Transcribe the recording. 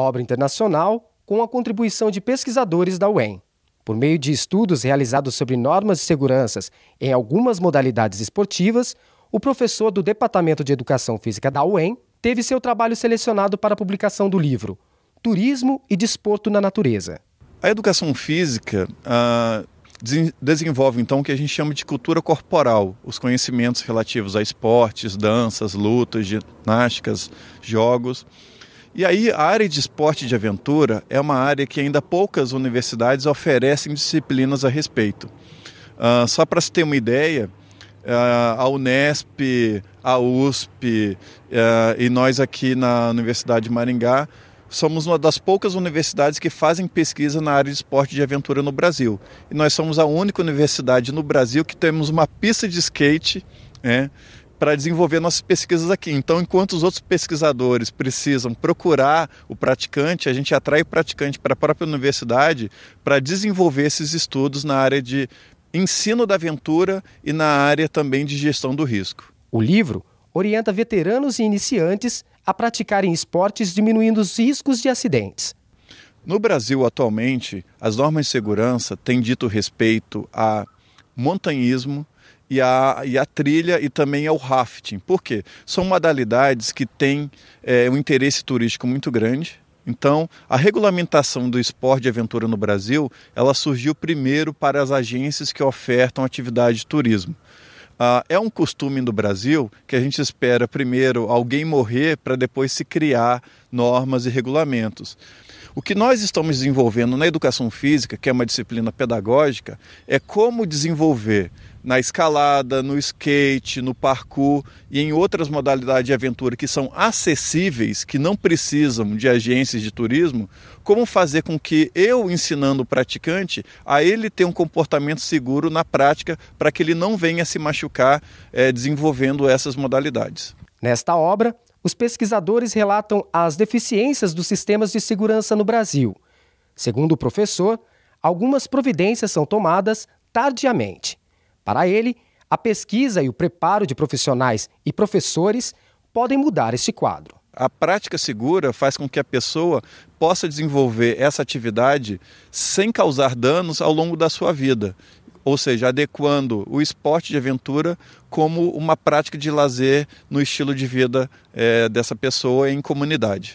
obra internacional com a contribuição de pesquisadores da UEM. Por meio de estudos realizados sobre normas de seguranças em algumas modalidades esportivas, o professor do Departamento de Educação Física da UEM teve seu trabalho selecionado para a publicação do livro Turismo e Desporto na Natureza. A educação física ah, desenvolve então o que a gente chama de cultura corporal, os conhecimentos relativos a esportes, danças, lutas, ginásticas, jogos. E aí, a área de esporte de aventura é uma área que ainda poucas universidades oferecem disciplinas a respeito. Uh, só para se ter uma ideia, uh, a Unesp, a USP uh, ah, e nós aqui na Universidade de Maringá somos uma das poucas universidades que fazem pesquisa na área de esporte de aventura no Brasil. E nós somos a única universidade no Brasil que temos uma pista de skate né, para desenvolver nossas pesquisas aqui. Então, enquanto os outros pesquisadores precisam procurar o praticante, a gente atrai o praticante para a própria universidade para desenvolver esses estudos na área de ensino da aventura e na área também de gestão do risco. O livro orienta veteranos e iniciantes a praticarem esportes diminuindo os riscos de acidentes. No Brasil, atualmente, as normas de segurança têm dito respeito a montanhismo, e a, e a trilha e também ao é rafting. Por quê? São modalidades que têm é, um interesse turístico muito grande. Então, a regulamentação do esporte de aventura no Brasil, ela surgiu primeiro para as agências que ofertam atividade de turismo. Ah, é um costume do Brasil que a gente espera primeiro alguém morrer para depois se criar normas e regulamentos. O que nós estamos desenvolvendo na educação física, que é uma disciplina pedagógica, é como desenvolver na escalada, no skate, no parkour e em outras modalidades de aventura que são acessíveis, que não precisam de agências de turismo, como fazer com que eu ensinando o praticante a ele ter um comportamento seguro na prática para que ele não venha se machucar é, desenvolvendo essas modalidades. Nesta obra, os pesquisadores relatam as deficiências dos sistemas de segurança no Brasil. Segundo o professor, algumas providências são tomadas tardiamente. Para ele, a pesquisa e o preparo de profissionais e professores podem mudar este quadro. A prática segura faz com que a pessoa possa desenvolver essa atividade sem causar danos ao longo da sua vida ou seja, adequando o esporte de aventura como uma prática de lazer no estilo de vida é, dessa pessoa em comunidade.